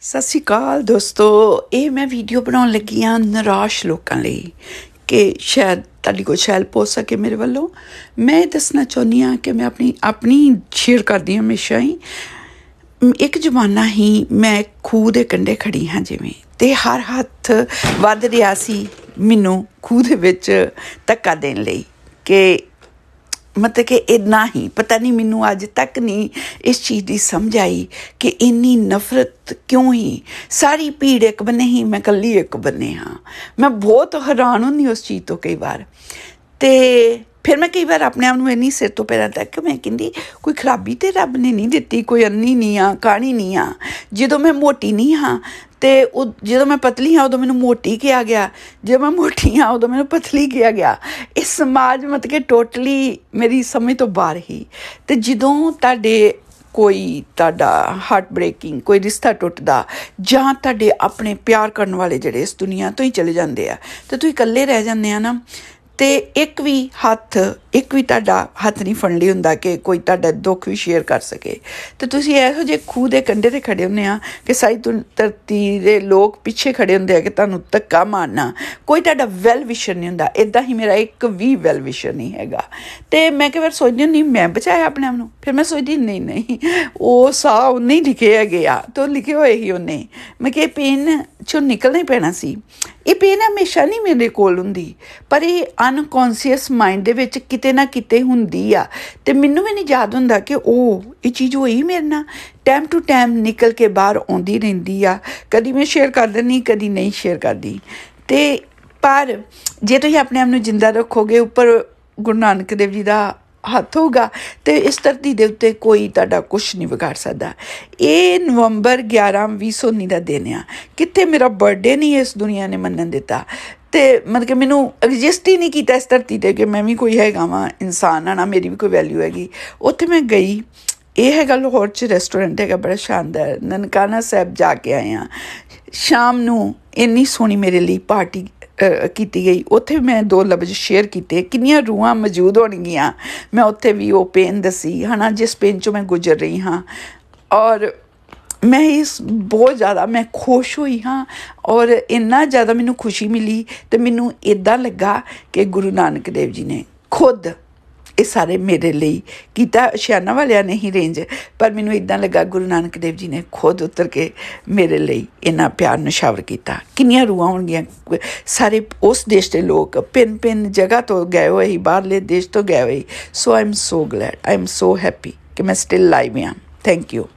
ਸਤਿ ਸ਼੍ਰੀ ਅਕਾਲ ਦੋਸਤੋ ਇਹ ਮੈਂ ਵੀਡੀਓ ਬਣਾਉਣ ਲੱਗੀ ਆ ਨਿਰਾਸ਼ ਲੋਕਾਂ ਲਈ ਕਿ ਸ਼ਾਇਦ ਤੁਹਾਡੀ ਕੋਈ ਹੈਲਪ ਹੋ ਸਕੇ ਮੇਰੇ ਵੱਲੋਂ ਮੈਂ ਦੱਸਣਾ ਚਾਹੁੰਦੀ ਆ ਕਿ ਮੈਂ ਆਪਣੀ ਆਪਣੀ ਸ਼ੇਅਰ ਕਰਦੀ ਹਾਂ ਹਮੇਸ਼ਾ ਹੀ ਇੱਕ ਜ਼ਮਾਨਾ ਹੀ ਮੈਂ ਖੂਹ ਦੇ ਕੰਢੇ ਖੜੀ ਹਾਂ ਜਿਵੇਂ ਤੇ ਹਰ ਹੱਥ ਵੱਧ ਰਿਆ ਸੀ ਮੈਨੂੰ ਖੂਹ ਦੇ ਵਿੱਚ ਧੱਕਾ ਦੇਣ ਲਈ ਕਿ ਮਤਲਬ ਕਿ ਇਨਾ ਹੀ ਪਤਾ ਨਹੀਂ ਮੈਨੂੰ ਅੱਜ ਤੱਕ ਨਹੀਂ ਇਸ ਚੀਜ਼ ਦੀ ਸਮਝ ਆਈ ਕਿ ਇੰਨੀ ਨਫ਼ਰਤ ਕਿਉਂ ਹੀ ਸਾਰੀ ਭੀੜ ਇੱਕ ਬਨੇ ਹੀ ਮੈਂ ਇਕੱਲੀ ਇੱਕ ਬਨੇ ਹਾਂ ਮੈਂ ਬਹੁਤ ਹੈਰਾਨ ਹੁੰਦੀ ਉਸ ਚੀਜ਼ ਤੋਂ ਕਈ ਵਾਰ ਤੇ ਫਿਰ ਮੈਂ ਕਈ ਵਾਰ ਆਪਣੇ ਆਪ ਨੂੰ ਇੰਨੀ ਸਿਰ ਤੋਂ ਪੈਰਾਂ ਤੱਕ ਕਿ ਮੈਂ ਕਹਿੰਦੀ ਕੋਈ ਖਰਾਬੀ ਤੇ ਰੱਬ ਨੇ ਨਹੀਂ ਦਿੱਤੀ ਕੋਈ ਅੰਨੀ ਨਹੀਂ ਆ ਕਾਣੀ ਨਹੀਂ ਆ ਜਦੋਂ ਮੈਂ ਮੋਟੀ ਨਹੀਂ ਹਾਂ ਤੇ ਉਹ ਜਦੋਂ ਮੈਂ ਪਤਲੀ ਹਾਂ ਉਦੋਂ ਮੈਨੂੰ ਮੋਟੀ ਕਿਹਾ ਗਿਆ ਜੇ ਮੈਂ ਮੋਟੀ ਹਾਂ ਉਦੋਂ ਮੈਨੂੰ ਪਤਲੀ ਕਿਹਾ ਗਿਆ ਇਸ ਸਮਾਜ ਮਤ ਕੇ ਟੋਟਲੀ ਮੇਰੀ ਸਮਝ ਤੋਂ ਬਾਹਰ ਹੀ ਤੇ ਜਦੋਂ ਤੁਹਾਡੇ ਕੋਈ ਤੁਹਾਡਾ ਹਾਰਟ ਬ੍ਰੇਕਿੰਗ ਕੋਈ ਰਿਸ਼ਤਾ ਟੁੱਟਦਾ ਜਾਂ ਤੁਹਾਡੇ ਆਪਣੇ ਪਿਆਰ ਕਰਨ ਵਾਲੇ ਜਿਹੜੇ ਇਸ ਦੁਨੀਆ ਤੋਂ ਹੀ ਚਲੇ ਜਾਂਦੇ ਆ ਤੇ ਤੁਸੀਂ ਇਕੱਲੇ ਰਹਿ ਜਾਂਦੇ ਆ ਨਾ ਤੇ ਇੱਕ ਵੀ ਹੱਥ ਇੱਕ ਵੀ ਤੁਹਾਡਾ ਹੱਥ ਨਹੀਂ ਫੜ ਲਈ ਹੁੰਦਾ ਕਿ ਕੋਈ ਤੁਹਾਡਾ ਦੁੱਖ ਵੀ ਸ਼ੇਅਰ ਕਰ ਸਕੇ ਤੇ ਤੁਸੀਂ ਇਹੋ ਜੇ ਖੂਹ ਦੇ ਕੰਢੇ ਤੇ ਖੜੇ ਹੁੰਨੇ ਆ ਕਿ ਤੁਨ ਤਰਤੀ ਦੇ ਲੋਕ ਪਿੱਛੇ ਖੜੇ ਹੁੰਦੇ ਆ ਕਿ ਤੁਹਾਨੂੰ ਧੱਕਾ ਮਾਰਨਾ ਕੋਈ ਤੁਹਾਡਾ ਵੈਲ ਵਿਸ਼ਰ ਨਹੀਂ ਹੁੰਦਾ ਇਦਾਂ ਹੀ ਮੇਰਾ ਇੱਕ ਵੀ ਵੈਲ ਵਿਸ਼ਰ ਨਹੀਂ ਹੈਗਾ ਤੇ ਮੈਂ ਕਿਹਾ ਵਾਰ ਸੋਚਦੀ ਨਹੀਂ ਮੈਂ ਬਚਾਇਆ ਆਪਣੇ ਆਪ ਨੂੰ ਫਿਰ ਮੈਂ ਸੋਚਦੀ ਨਹੀਂ ਨਹੀਂ ਉਹ ਸਾ ਉਹ ਲਿਖੇ ਲਿਖਿਆ ਗਿਆ ਤੋਂ ਲਿਖੇ ਹੋਏ ਹੀ ਉਹਨੇ ਮੈਂ ਕਿ ਪੇਨ ਚੋਂ ਨਿਕਲਣਾ ਹੀ ਪੈਣਾ ਸੀ ਇਹ ਪੇਨ ਹਮੇਸ਼ਾ ਨਹੀਂ ਮੇਰੇ ਕੋਲ ਹੁੰਦੀ ਪਰ ਇਹ ਅਨਕੌਂਸ਼ੀਅਸ ਮਾਈਂਡ ਦੇ ਵਿੱਚ ਕਿਤੇ ਨਾ ਕਿਤੇ ਹੁੰਦੀ ਆ ਤੇ ਮੈਨੂੰ ਵੀ ਨਹੀਂ ਯਾਦ ਹੁੰਦਾ ਕਿ ਉਹ ਇਹ ਚੀਜ਼ ਹੋਈ ਮੇਰੇ ਨਾਲ ਟਾਈਮ ਟੂ ਟਾਈਮ ਨਿਕਲ ਕੇ ਬਾਹਰ ਆਉਂਦੀ ਰਹਿੰਦੀ ਆ ਕਦੀ ਮੈਂ ਸ਼ੇਅਰ ਕਰ ਦਿੰਨੀ ਕਦੀ ਨਹੀਂ ਸ਼ੇਅਰ ਕਰਦੀ ਤੇ ਪਰ ਜੇ ਤੁਸੀਂ ਆਪਣੇ ਆਪ ਨੂੰ ਜਿੰਦਾ ਰੱਖੋਗੇ ਉੱਪਰ ਗੁਰੂ ਨਾਨਕ ਦੇਵ ਜੀ ਦਾ ਹੱਥ ਹੋਗਾ ਤੇ ਇਸ ਧਰਤੀ ਦੇ ਉੱਤੇ ਕੋਈ ਤੁਹਾਡਾ ਕੁਝ ਨਹੀਂ ਵਿਗਾੜ ਸਕਦਾ ਇਹ ਨਵੰਬਰ 11 2019 ਦਾ ਦਿਨ ਆ ਕਿੱਥੇ ਮੇਰਾ ਬਰਥਡੇ ਨਹੀਂ ਇਸ ਦੁਨੀਆ ਨੇ ਮੰਨਣ ਦਿੱਤਾ ਤੇ ਮਤਲਬ ਕਿ ਮੈਨੂੰ ਐਗਜ਼ਿਸਟ ਹੀ ਨਹੀਂ ਕੀਤਾ ਇਸ ਧਰਤੀ ਤੇ ਕਿ ਮੈਂ ਵੀ ਕੋਈ ਹੈਗਾ ਵਾਂ ਇਨਸਾਨ ਆ ਨਾ ਮੇਰੀ ਵੀ ਕੋਈ ਵੈਲਿਊ ਹੈਗੀ ਉੱਥੇ ਮੈਂ ਗਈ ਇਹ ਹੈਗਾ ਲਾਹੌਰ 'ਚ ਰੈਸਟੋਰੈਂਟ ਹੈਗਾ ਬੜਾ ਸ਼ਾਨਦਾਰ ਨਨਕਾਣਾ ਸਾਹਿਬ ਜਾ ਕੇ ਆਏ ਆ ਸ਼ਾਮ ਨੂੰ ਇੰਨੀ ਸੋਹਣੀ ਮੇਰੇ ਲਈ ਪਾਰਟੀ ਕੀਤੀ ਗਈ ਉੱਥੇ ਮੈਂ ਦੋ ਲਫ਼ਜ਼ ਸ਼ੇਅਰ ਕੀਤੇ ਕਿੰਨੀਆਂ ਰੂਹਾਂ ਮੌਜੂਦ ਹੋਣਗੀਆਂ ਮੈਂ ਉੱਥੇ ਵੀ ਉਹ ਪੇਨ ਦਸੀ ਹਨਾ ਜਿਸ ਪੇਨ ਚੋਂ ਮੈਂ ਗੁਜ਼ਰ ਰਹੀ ਹਾਂ ਔਰ ਮੈਂ ਇਸ ਬਹੁਤ ਜ਼ਿਆਦਾ ਮੈਂ ਖੁਸ਼ ਹੋਈ ਹਾਂ ਔਰ ਇੰਨਾ ਜ਼ਿਆਦਾ ਮੈਨੂੰ ਖੁਸ਼ੀ ਮਿਲੀ ਤੇ ਮੈਨੂੰ ਇਦਾਂ ਲੱਗਾ ਕਿ ਗੁਰੂ ਨਾਨਕ ਦੇਵ ਜੀ ਨੇ ਖੁਦ ਇਹ ਸਾਰੇ ਮੇਰੇ ਲਈ ਕੀਤਾ ਸ਼ਿਆਨਾ ਵਾਲਿਆਂ ਨੇ ਹੀ ਰੇਂਜ ਪਰ ਮੈਨੂੰ ਇਦਾਂ ਲੱਗਾ ਗੁਰੂ ਨਾਨਕ ਦੇਵ ਜੀ ਨੇ ਖੁਦ ਉਤਰ ਕੇ ਮੇਰੇ ਲਈ ਇਨਾ ਪਿਆਰ ਨਿਸ਼ਾਵਰ ਕੀਤਾ ਕਿੰਨੀਆਂ ਰੂਹਾਂ ਹੋਣਗੀਆਂ ਸਾਰੇ ਉਸ ਦੇਸ਼ ਦੇ ਲੋਕ ਪਿੰਨ ਪਿੰਨ ਜਗ੍ਹਾ ਤੋਂ ਗਏ ਹੋਏ ਹੀ ਬਾਹਰਲੇ ਦੇਸ਼ ਤੋਂ ਗਏ ਹੋਏ ਸੋ ਆਮ ਸੋ ਗਲੈਡ ਆਮ ਸੋ ਹੈਪੀ ਕਿ ਮੈਂ ਸਟਿਲ ਲਾਈਵ ਹਾਂ ਥੈਂਕ ਯੂ